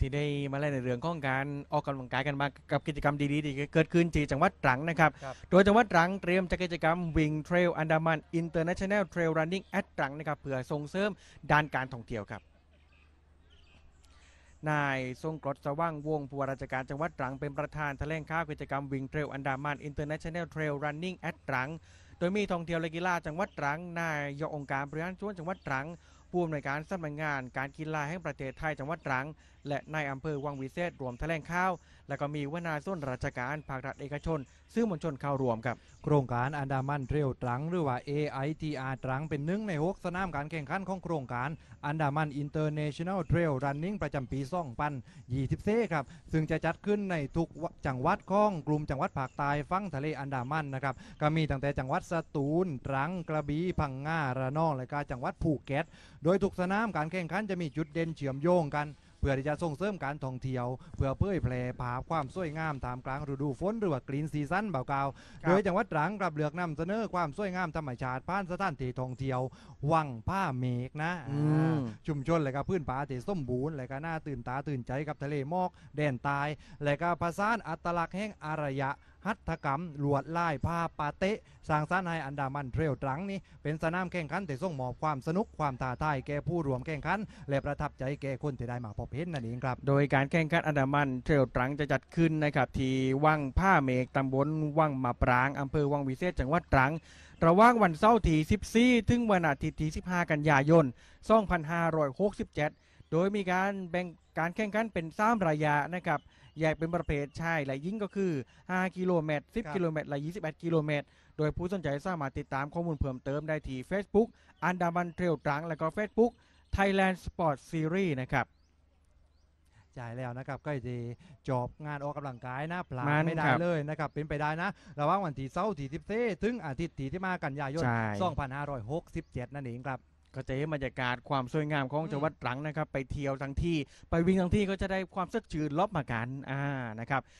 ที่ได้มาเล่นในเรื่องของการออกกำลังกายกันมากับกิจกรรมดีๆที่เกิดขึ้นที่จังหวัดตรังนะครับรบโดยจังหวัดตรังเตรียมจัดกิจกรรมวิ่งเทรลอันดามันอินเตอร์เนชั่นแนลเทรลรันนิ่งแอดตรังนะครับเพื่อส่งเสริมด้านการท่องเที่ยวครับ นายทรงกรดสว่างวงผู้ว่าราชการจังหวัดตรัง เป็นประธานแถลงข่าวกิจกรรมวิ่งเทรลอันดามันอินเตอร์เนชั่นแนลเทรลรันนิ่งแอดตรัง โดยมีท่องเที่ยวและกีฬาจังหวัดตรัง นายกองค์การบริหารส่วนจังหวัดตรังผู้อำนวยการสำนักงานการกีฬาแห่งประเทศไทยจังหวัดตรัง และนายอำเภอวังวิเศษรวมแถลงข่าว และก็มีวนาส่วนราชการภาครัฐเอกชน ซึ่งมวลชนเข้ารวมครับ โครงการอันดามันเรยวตรัง หรือว่า AITR ตรัง เป็นหนึ่งในหกสนามการแข่งขันของโครงการอันดามันอินเตอร์เนชั่นแนลเทรลรันนิ่งประจำปีซองปั่สิ0เซ่ครับซึ่งจะจัดขึ้นในทุกจังหวัดของกลุ่มจังหวัดภาคใต้ฝั่งทะเลอันดามันนะครับก็มีตั้งแต่จังหวัดสตูล ตรัง กระบี่พังงาระนองและก็จังหวัดภูเก็ตโดยทุกสนามการแข่งขันจะมีจุดเด่นเฉื่อมโยงกัน เพื่อที่จะส่งเสริมการท่องเที่ยว เพื่อเผยแพร่ภาพความสวยงามตามกลางฤดูฝนหรือว่ากรีนซีซั่นเบาเกาโดยจังหวัดตรังกลับเลือกนำเสนอความสวยงามธรรมชาติผ่านสถานที่ท่องเที่ยว วังผ้าเมกนะชุมชนเลยก็พื้นป่าที่สมบูรณ์เลยก็น่าตื่นตาตื่นใจกับทะเลหมอกแดนตายเลยก็ผสานอัตลักษณ์แห่งอารยะัตถกรรมลวดลายผ้าปาเตะสร้างสรรค์ให้อันดามันเทรล ตรังนี้ เป็นสนามแข่งขันแต่ส่งมอบความสนุกความท้าทายแก่ผู้รวมแข่งขัน และประทับใจแก่คนที่ได้มาพบเห็นนั่นเองครับ โดยการแข่งขันอันดามันเทรล ตรังจะจัดขึ้นนะครับที่ว่างผ้าเมกตำบลวัง มา ปราง อำเภอวังวิเศษจังหวัดตรังระหว่างวันเสาร์ที่14ถึงวันอาทิตย์ที่15 กันยายน 2567โดยมีการแบ่งการแข่งขันเป็นสามระยะนะครับ แยกเป็นประเภทชายและหญิงก็คือ 5กิโลเมตร10 กิโลเมตรและ21กิโลเมตร โดยผู้สนใจสามารถติดตามข้อมูลเพิ่มเติมได้ที่ Facebook อันดามันเทรลตรังและก็ Facebook Thailand Sport Series นะครับใจ่แล้วนะครับ ก็จะจบงานออกกำลังกายนะพลาดไม่ได้เลยนะครับ เป็นไปได้นะระหว่างวันที่เสาร์ที่สิบเถึงอาทิตย์ที่มากันยายน2อง7นห้าร้อยหกสิบเจ็ดนั่นเองครับ็จะเห็นบรรยากาศความสวยงามของจังหวัดตรังนะครับ ไปเที่ยวทั้งที่ ไปวิ่งทั้งที่ก็จะได้ความสดชื่นลอบมากันอ่านะครับ